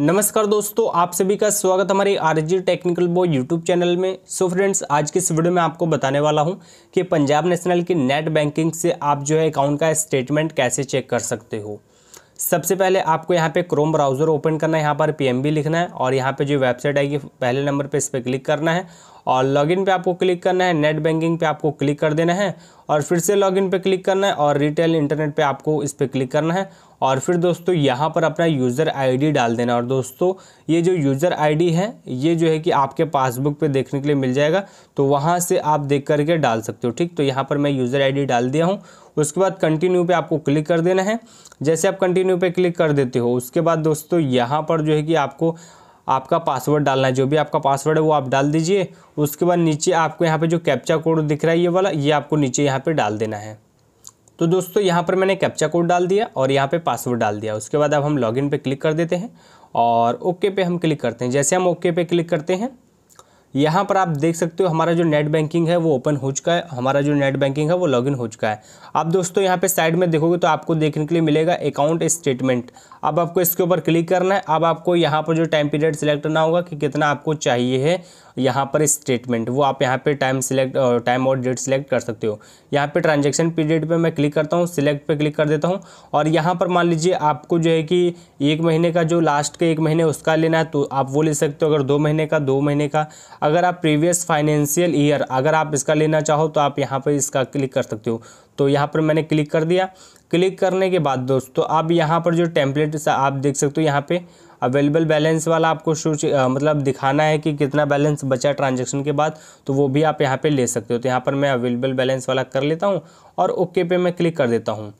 नमस्कार दोस्तों आप सभी का स्वागत हमारे G technical boy YouTube channel में सो फ्रेंड्स आज के इस वीडियो में आपको बताने वाला हूं कि पंजाब नेशनल की नेट बैंकिंग से आप जो है अकाउंट का स्टेटमेंट कैसे चेक कर सकते हो सबसे पहले आपको यहाँ पे क्रोम ब्राउज़र ओपन करना है यहाँ पर पी लिखना है और यहाँ पर जो वेबसाइट आएगी पहले नंबर पर इस पर क्लिक करना है और लॉगिन पे आपको क्लिक करना है नेट बैंकिंग पे आपको क्लिक कर देना है और फिर से लॉगिन पे क्लिक करना है और रिटेल इंटरनेट पे आपको इस पर क्लिक करना है और फिर दोस्तों यहाँ पर अपना यूज़र आईडी डाल देना और दोस्तों ये जो यूज़र आईडी है ये जो है कि आपके पासबुक पे देखने के लिए मिल जाएगा तो वहाँ से आप देख करके डाल सकते हो ठीक तो यहाँ पर मैं यूज़र आईडी डाल दिया हूँ उसके बाद कंटिन्यू पे आपको क्लिक कर देना है जैसे आप कंटिन्यू पे क्लिक कर देते हो उसके बाद दोस्तों यहाँ पर जो है कि आपको आपका पासवर्ड डालना है जो भी आपका पासवर्ड है वो आप डाल दीजिए उसके बाद नीचे आपको यहाँ पे जो कैप्चा कोड दिख रहा है ये वाला ये आपको नीचे यहाँ पे डाल देना है तो दोस्तों यहाँ पर मैंने कैप्चा कोड डाल दिया और यहाँ पे पासवर्ड डाल दिया उसके बाद अब हम लॉगिन पे क्लिक कर देते हैं और ओके पे हम क्लिक करते हैं जैसे हम ओके पे क्लिक करते हैं यहाँ पर आप देख सकते हो हमारा जो नेट बैंकिंग है वो ओपन हो चुका है हमारा जो नेट बैंकिंग है वो लॉगिन हो चुका है आप दोस्तों यहाँ पे साइड में देखोगे तो आपको देखने के लिए मिलेगा अकाउंट स्टेटमेंट अब आपको इसके ऊपर क्लिक करना है अब आपको यहाँ पर जो टाइम पीरियड सिलेक्ट करना होगा कि कितना आपको चाहिए है यहाँ पर स्टेटमेंट वो आप यहाँ पर टाइम सिलेक्ट टाइम और डेट सिलेक्ट कर सकते हो यहाँ पर ट्रांजेक्शन पीरियड पर मैं क्लिक करता हूँ सिलेक्ट पर क्लिक कर देता हूँ और यहाँ पर मान लीजिए आपको जो है कि एक महीने का जो लास्ट का एक महीने उसका लेना है तो आप वो ले सकते हो अगर दो महीने का दो महीने का अगर आप प्रीवियस फाइनेंशियल ईयर अगर आप इसका लेना चाहो तो आप यहाँ पर इसका क्लिक कर सकते हो तो यहाँ पर मैंने क्लिक कर दिया क्लिक करने के बाद दोस्तों आप यहाँ पर जो टेम्पलेट आप देख सकते हो यहाँ पर अवेलेबल बैलेंस वाला आपको शो मतलब दिखाना है कि कितना बैलेंस बचा ट्रांजेक्शन के बाद तो वो भी आप यहाँ पे ले सकते हो तो यहाँ पर मैं अवेलेबल बैलेंस वाला कर लेता हूँ और ओके पे मैं क्लिक कर देता हूँ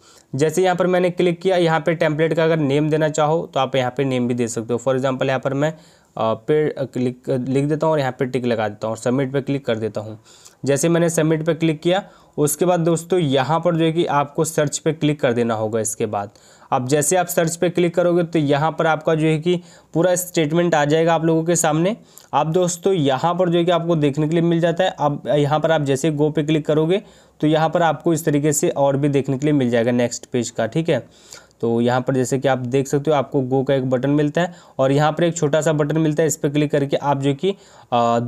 जैसे यहाँ पर मैंने क्लिक किया यहाँ पे टेम्पलेट का अगर नेम देना चाहो तो आप यहाँ पे नेम भी दे सकते हो फॉर एग्जाम्पल यहाँ पर मैं पे क्लिक लिख देता हूँ और यहाँ पे टिक लगा देता हूँ और सबमिट पे क्लिक कर देता हूँ जैसे मैंने सबमिट पे क्लिक किया उसके बाद दोस्तों यहाँ पर जो है कि आपको सर्च पे क्लिक कर देना होगा इसके बाद अब जैसे आप सर्च पे क्लिक करोगे तो यहाँ पर आपका जो है कि पूरा स्टेटमेंट आ जाएगा आप लोगों के सामने अब दोस्तों यहाँ पर जो है कि आपको देखने के लिए मिल जाता है अब यहाँ पर आप जैसे गो पे क्लिक करोगे तो यहाँ पर आपको इस तरीके से और भी देखने के लिए मिल जाएगा नेक्स्ट पेज का ठीक है तो यहाँ पर जैसे कि आप देख सकते हो आपको गो का एक बटन मिलता है और यहाँ पर एक छोटा सा बटन मिलता है इस पर क्लिक करके आप जो कि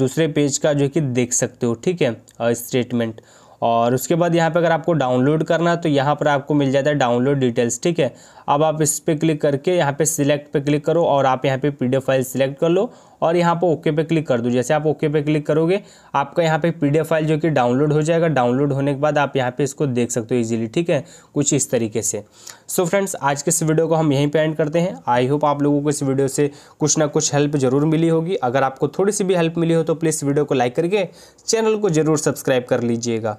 दूसरे पेज का जो कि देख सकते हो ठीक है स्टेटमेंट और उसके बाद यहाँ पर अगर आपको डाउनलोड करना है तो यहाँ पर आपको मिल जाता है डाउनलोड डिटेल्स ठीक है अब आप इस पर क्लिक करके यहाँ पे सिलेक्ट पे क्लिक करो और आप यहाँ पे पीडीएफ फाइल सिलेक्ट कर लो और यहाँ पर ओके पे क्लिक कर दो जैसे आप ओके पे क्लिक करोगे आपका यहाँ पे पीडीएफ फाइल जो कि डाउनलोड हो जाएगा डाउनलोड होने के बाद आप यहाँ पे इसको देख सकते हो इजीली ठीक है कुछ इस तरीके से सो so फ्रेंड्स आज के इस वीडियो को हम यहीं पे एंड करते हैं आई होप आप लोगों को इस वीडियो से कुछ ना कुछ हेल्प जरूर मिली होगी अगर आपको थोड़ी सी भी हेल्प मिली हो तो प्लीज़ वीडियो को लाइक करके चैनल को जरूर सब्सक्राइब कर लीजिएगा